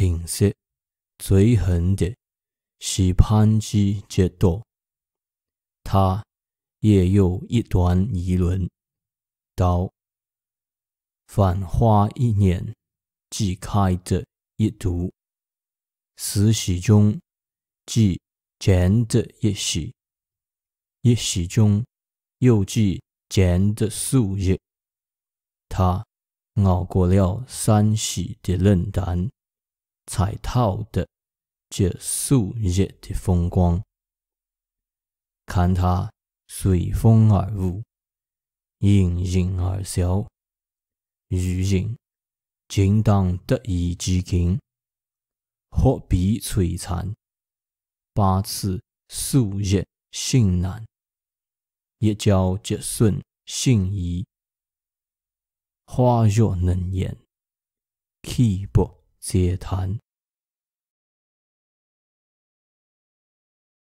平时最狠的是攀枝杰多，它也有一段议论，道：“繁花一年，即开的一朵，四时中即见的一时，一时中又即见的数日。”它熬过了三喜的冷淡。彩套的这素叶的风光，看它随风而舞，盈盈而笑，于影，尽当得意之景，何必摧残？八次素日性难，一朝一顺性移，花若能言，岂不嗟叹？